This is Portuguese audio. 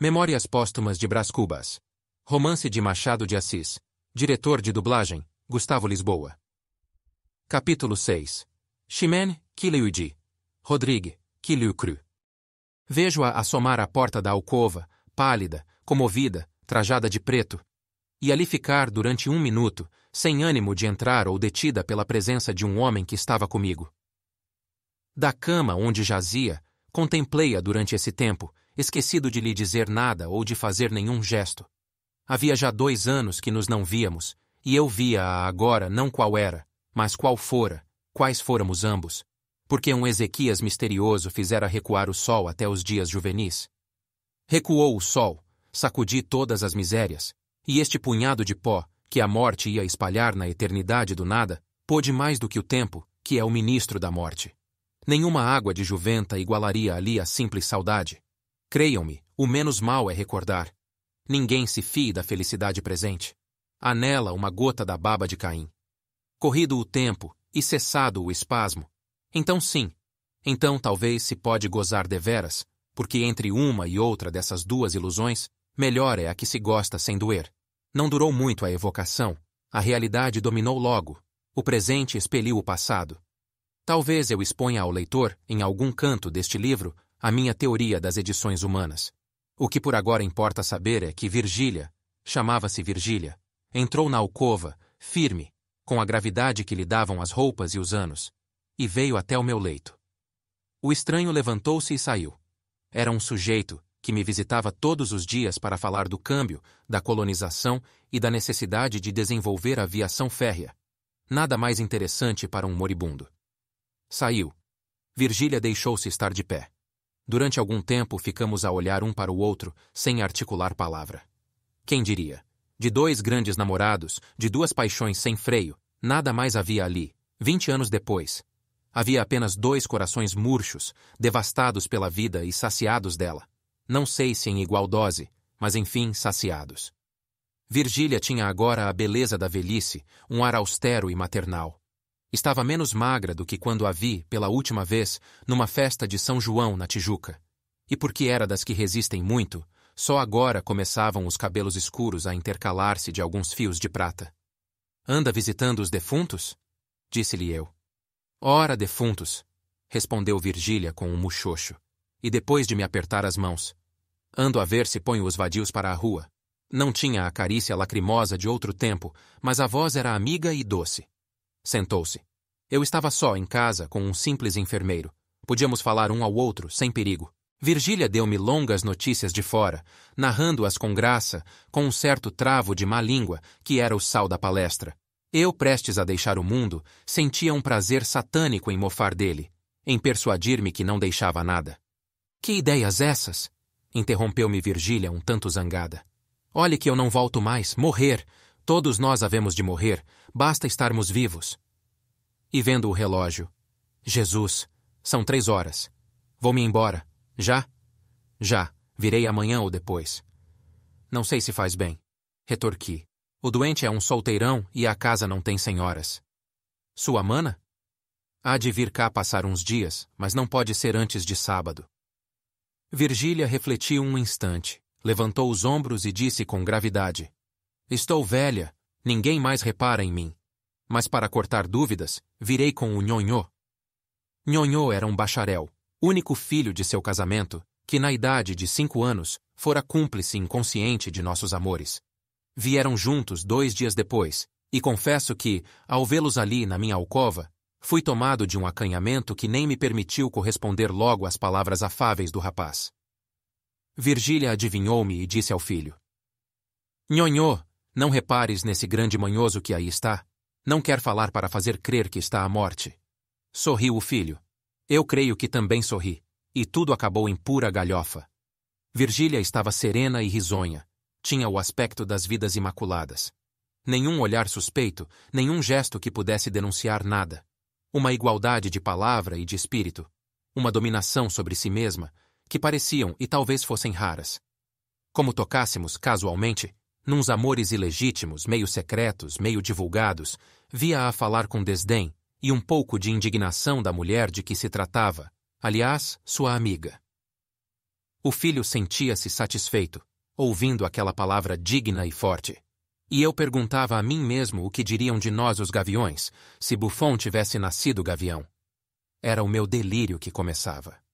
Memórias Póstumas de Brás Cubas. Romance de Machado de Assis. Diretor de dublagem, Gustavo Lisboa. Capítulo 6. Chimène, Kiliuidi. Rodrigue, Cru. Vejo-a assomar à porta da alcova, pálida, comovida, trajada de preto, e ali ficar durante um minuto, sem ânimo de entrar ou detida pela presença de um homem que estava comigo. Da cama onde jazia, contemplei-a durante esse tempo, esquecido de lhe dizer nada ou de fazer nenhum gesto. Havia já dois anos que nos não víamos, e eu via-a agora não qual era, mas qual fora, quais fôramos ambos, porque um Ezequias misterioso fizera recuar o sol até os dias juvenis. Recuou o sol, sacudi todas as misérias, e este punhado de pó, que a morte ia espalhar na eternidade do nada, pôde mais do que o tempo, que é o ministro da morte. Nenhuma água de juventa igualaria ali a simples saudade. Creiam-me, o menos mal é recordar. Ninguém se fie da felicidade presente. Há nela uma gota da baba de Caim. Corrido o tempo e cessado o espasmo, então sim, então talvez se pode gozar deveras, porque entre uma e outra dessas duas ilusões, melhor é a que se gosta sem doer. Não durou muito a evocação, a realidade dominou logo, o presente expeliu o passado. Talvez eu exponha ao leitor, em algum canto deste livro, a minha teoria das edições humanas. O que por agora importa saber é que Virgília, chamava-se Virgília, entrou na alcova, firme, com a gravidade que lhe davam as roupas e os anos, e veio até o meu leito. O estranho levantou-se e saiu. Era um sujeito que me visitava todos os dias para falar do câmbio, da colonização e da necessidade de desenvolver a aviação férrea. Nada mais interessante para um moribundo. Saiu. Virgília deixou-se estar de pé. Durante algum tempo ficamos a olhar um para o outro, sem articular palavra. Quem diria? De dois grandes namorados, de duas paixões sem freio, nada mais havia ali, vinte anos depois. Havia apenas dois corações murchos, devastados pela vida e saciados dela. Não sei se em igual dose, mas enfim saciados. Virgília tinha agora a beleza da velhice, um ar austero e maternal. Estava menos magra do que quando a vi, pela última vez, numa festa de São João, na Tijuca. E porque era das que resistem muito, só agora começavam os cabelos escuros a intercalar-se de alguns fios de prata. Anda visitando os defuntos? Disse-lhe eu. Ora, defuntos! Respondeu Virgília com um muxoxo. E depois de me apertar as mãos. Ando a ver se ponho os vadios para a rua. Não tinha a carícia lacrimosa de outro tempo, mas a voz era amiga e doce. Sentou-se. Eu estava só em casa com um simples enfermeiro. Podíamos falar um ao outro, sem perigo. Virgília deu-me longas notícias de fora, narrando-as com graça, com um certo travo de má língua que era o sal da palestra. Eu, prestes a deixar o mundo, sentia um prazer satânico em mofar dele, em persuadir-me que não deixava nada. Que ideias essas? interrompeu-me Virgília, um tanto zangada. Olhe que eu não volto mais, morrer, Todos nós havemos de morrer, basta estarmos vivos. E vendo o relógio. Jesus, são três horas. Vou-me embora. Já? Já. Virei amanhã ou depois. Não sei se faz bem. Retorqui. O doente é um solteirão e a casa não tem senhoras. Sua mana? Há de vir cá passar uns dias, mas não pode ser antes de sábado. Virgília refletiu um instante, levantou os ombros e disse com gravidade: Estou velha, ninguém mais repara em mim. Mas para cortar dúvidas, virei com o Nhonhô. Nhonhô era um bacharel, único filho de seu casamento, que na idade de cinco anos fora cúmplice inconsciente de nossos amores. Vieram juntos dois dias depois, e confesso que, ao vê-los ali na minha alcova, fui tomado de um acanhamento que nem me permitiu corresponder logo às palavras afáveis do rapaz. Virgília adivinhou-me e disse ao filho: Nhonhô, não repares nesse grande manhoso que aí está. Não quer falar para fazer crer que está à morte. Sorriu o filho. Eu creio que também sorri. E tudo acabou em pura galhofa. Virgília estava serena e risonha. Tinha o aspecto das vidas imaculadas. Nenhum olhar suspeito, nenhum gesto que pudesse denunciar nada. Uma igualdade de palavra e de espírito. Uma dominação sobre si mesma, que pareciam e talvez fossem raras. Como tocássemos, casualmente, Nuns amores ilegítimos, meio secretos, meio divulgados, via-a falar com desdém e um pouco de indignação da mulher de que se tratava, aliás, sua amiga. O filho sentia-se satisfeito, ouvindo aquela palavra digna e forte. E eu perguntava a mim mesmo o que diriam de nós os gaviões, se Buffon tivesse nascido gavião. Era o meu delírio que começava.